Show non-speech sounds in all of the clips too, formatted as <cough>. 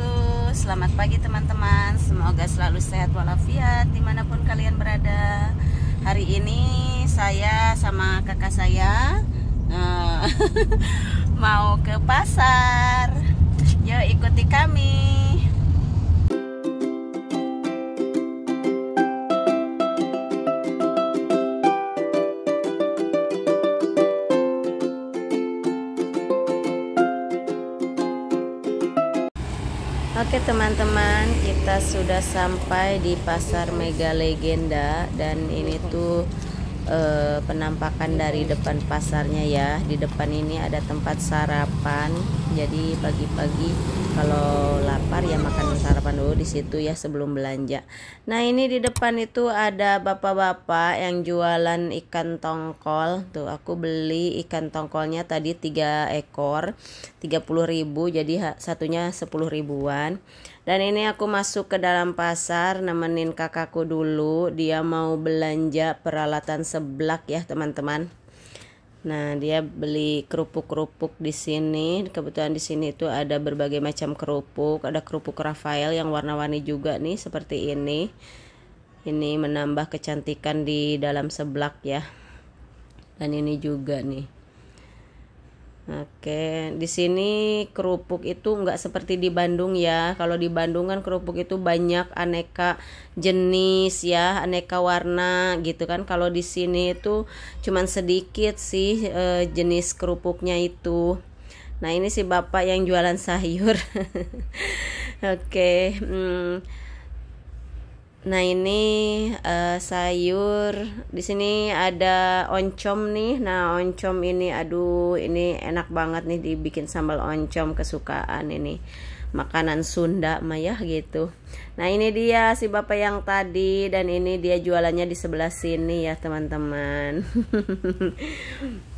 wabarakatuh Selamat pagi teman-teman Semoga selalu sehat walafiat Dimanapun kalian berada Hari ini saya sama kakak saya uh, <laughs> Mau ke pasar Yuk ikuti kami Oke teman-teman kita sudah sampai di pasar mega legenda dan ini tuh eh, penampakan dari depan pasarnya ya di depan ini ada tempat sarapan jadi pagi-pagi kalau lapar ya makan sarapan dulu di situ ya sebelum belanja nah ini di depan itu ada bapak-bapak yang jualan ikan tongkol tuh aku beli ikan tongkolnya tadi tiga ekor 30.000 jadi satunya 10 ribuan dan ini aku masuk ke dalam pasar nemenin kakakku dulu. Dia mau belanja peralatan seblak ya teman-teman. Nah dia beli kerupuk-kerupuk di sini. Kebetulan di sini itu ada berbagai macam kerupuk. Ada kerupuk Rafael yang warna-warni juga nih seperti ini. Ini menambah kecantikan di dalam seblak ya. Dan ini juga nih Oke, di sini kerupuk itu nggak seperti di Bandung ya. Kalau di Bandung kan kerupuk itu banyak aneka jenis ya, aneka warna gitu kan. Kalau di sini itu cuman sedikit sih e, jenis kerupuknya itu. Nah ini si bapak yang jualan sayur. <laughs> Oke. Hmm Nah ini uh, sayur di sini ada oncom nih. Nah oncom ini aduh ini enak banget nih dibikin sambal oncom kesukaan ini makanan Sunda Maya gitu. Nah ini dia si bapak yang tadi dan ini dia jualannya di sebelah sini ya teman-teman. <laughs>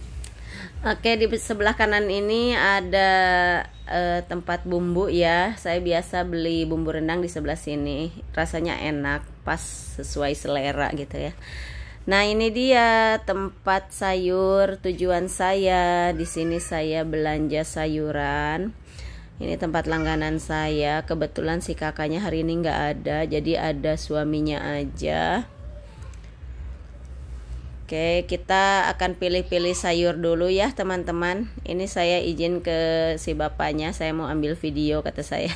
Oke, di sebelah kanan ini ada uh, tempat bumbu ya. Saya biasa beli bumbu rendang di sebelah sini. Rasanya enak, pas sesuai selera gitu ya. Nah, ini dia tempat sayur tujuan saya. Di sini saya belanja sayuran. Ini tempat langganan saya. Kebetulan si kakaknya hari ini nggak ada, jadi ada suaminya aja Oke, kita akan pilih-pilih sayur dulu ya, teman-teman. Ini saya izin ke si bapaknya, saya mau ambil video kata saya.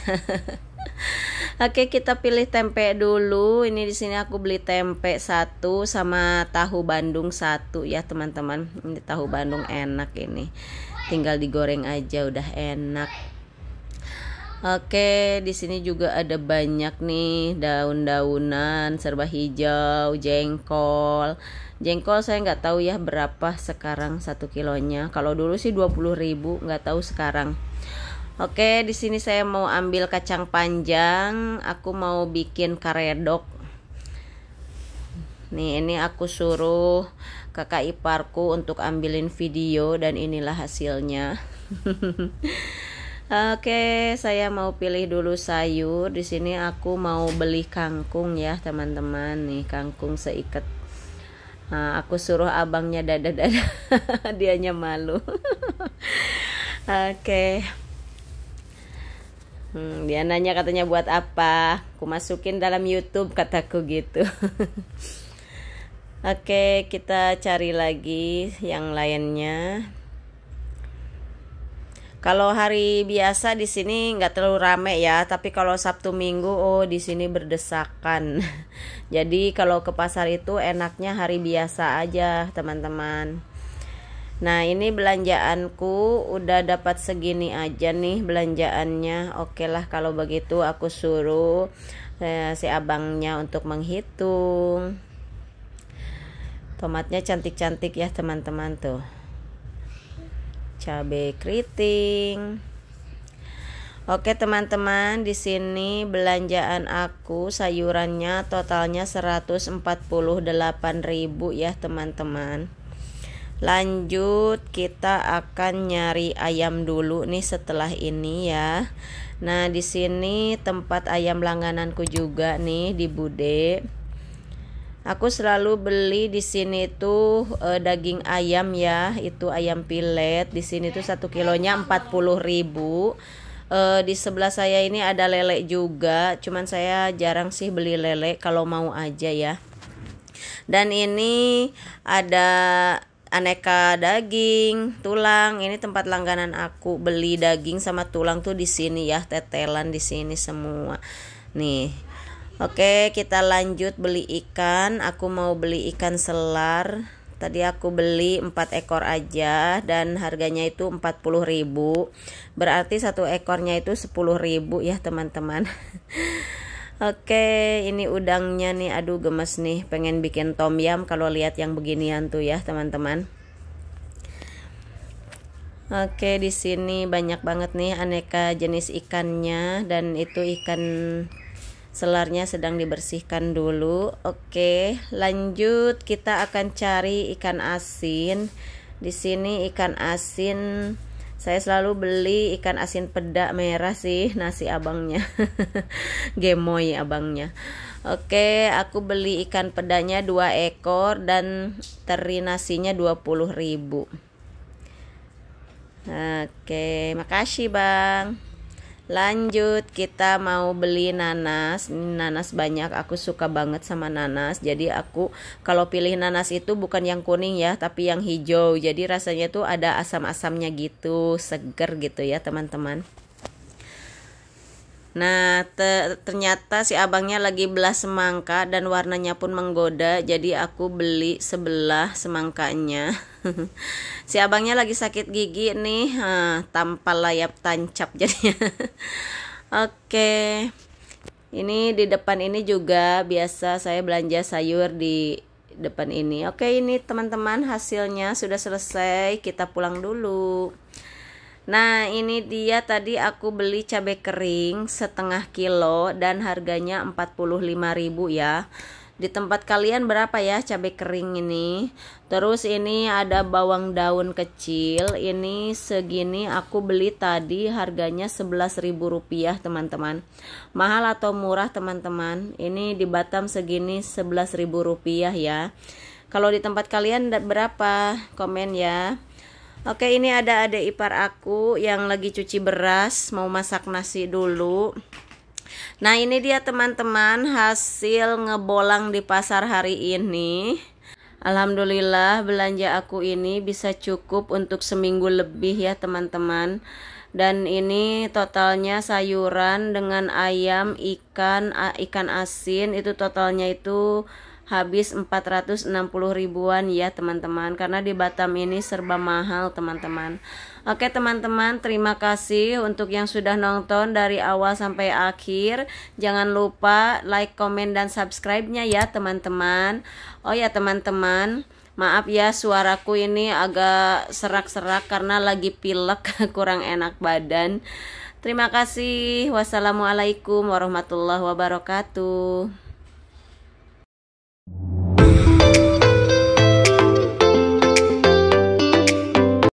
<laughs> Oke, kita pilih tempe dulu. Ini di sini aku beli tempe satu sama tahu Bandung satu ya, teman-teman. Ini tahu Bandung enak ini. Tinggal digoreng aja udah enak. Oke, di sini juga ada banyak nih daun-daunan serba hijau, jengkol. Jengkol saya nggak tahu ya berapa sekarang satu kilonya. Kalau dulu sih 20.000, nggak tahu sekarang. Oke, di sini saya mau ambil kacang panjang. Aku mau bikin karedok. Nih, ini aku suruh kakak iparku untuk ambilin video dan inilah hasilnya. <laughs> Oke, saya mau pilih dulu sayur. Di sini aku mau beli kangkung ya, teman-teman. Nih, kangkung seikat. Nah, aku suruh abangnya dada-dada. <laughs> Dianya malu. <laughs> Oke. Hmm, dia nanya katanya buat apa? Aku masukin dalam YouTube kataku gitu. <laughs> Oke, kita cari lagi yang lainnya. Kalau hari biasa di sini nggak terlalu rame ya, tapi kalau Sabtu Minggu oh di sini berdesakan. <laughs> Jadi kalau ke pasar itu enaknya hari biasa aja, teman-teman. Nah, ini belanjaanku udah dapat segini aja nih belanjaannya. Oke lah kalau begitu aku suruh eh, si abangnya untuk menghitung. Tomatnya cantik-cantik ya, teman-teman tuh cabai keriting. Oke teman-teman, di sini belanjaan aku sayurannya totalnya 148.000 ya teman-teman. Lanjut kita akan nyari ayam dulu nih setelah ini ya. Nah, di sini tempat ayam langgananku juga nih di Bude. Aku selalu beli di sini tuh e, daging ayam ya, itu ayam pilet. Di sini tuh satu kilonya 40.000. E, eh, di sebelah saya ini ada lele juga, cuman saya jarang sih beli lele kalau mau aja ya. Dan ini ada aneka daging, tulang. Ini tempat langganan aku beli daging sama tulang tuh di sini ya, tetelan di sini semua. Nih, Oke, kita lanjut beli ikan. Aku mau beli ikan selar. Tadi aku beli 4 ekor aja dan harganya itu ribu. Berarti satu ekornya itu ribu, ya, teman-teman. <laughs> Oke, ini udangnya nih. Aduh, gemes nih. Pengen bikin tom yam kalau lihat yang beginian tuh ya, teman-teman. Oke, di sini banyak banget nih aneka jenis ikannya dan itu ikan selarnya sedang dibersihkan dulu oke lanjut kita akan cari ikan asin di sini ikan asin saya selalu beli ikan asin peda merah sih <laughs> nasi abangnya <laughs> gemoy abangnya oke aku beli ikan pedanya dua ekor dan teri nasinya 20 ribu oke makasih bang Lanjut kita mau beli nanas. Nanas banyak, aku suka banget sama nanas. Jadi aku kalau pilih nanas itu bukan yang kuning ya, tapi yang hijau. Jadi rasanya tuh ada asam-asamnya gitu, seger gitu ya, teman-teman. Nah, te ternyata si abangnya lagi belah semangka dan warnanya pun menggoda, jadi aku beli sebelah semangkanya. <laughs> si abangnya lagi sakit gigi nih, ha, tampal layap tancap jadinya. <laughs> Oke. Ini di depan ini juga biasa saya belanja sayur di depan ini. Oke, ini teman-teman hasilnya sudah selesai, kita pulang dulu. Nah ini dia tadi aku beli cabai kering setengah kilo dan harganya 45.000 ya di tempat kalian berapa ya cabai kering ini terus ini ada bawang daun kecil ini segini aku beli tadi harganya 11.000 rupiah teman-teman mahal atau murah teman-teman ini di Batam segini 11.000 rupiah ya kalau di tempat kalian berapa komen ya Oke, ini ada adik ipar aku yang lagi cuci beras, mau masak nasi dulu. Nah, ini dia teman-teman hasil ngebolang di pasar hari ini. Alhamdulillah belanja aku ini bisa cukup untuk seminggu lebih ya teman-teman dan ini totalnya sayuran dengan ayam ikan ikan asin itu totalnya itu habis 460 ribuan ya teman-teman karena di Batam ini serba mahal teman-teman Oke teman-teman terima kasih untuk yang sudah nonton dari awal sampai akhir jangan lupa like komen dan subscribe-nya ya teman-teman Oh ya teman-teman Maaf ya suaraku ini agak serak-serak karena lagi pilek <laughs> kurang enak badan Terima kasih. Wassalamualaikum warahmatullahi wabarakatuh.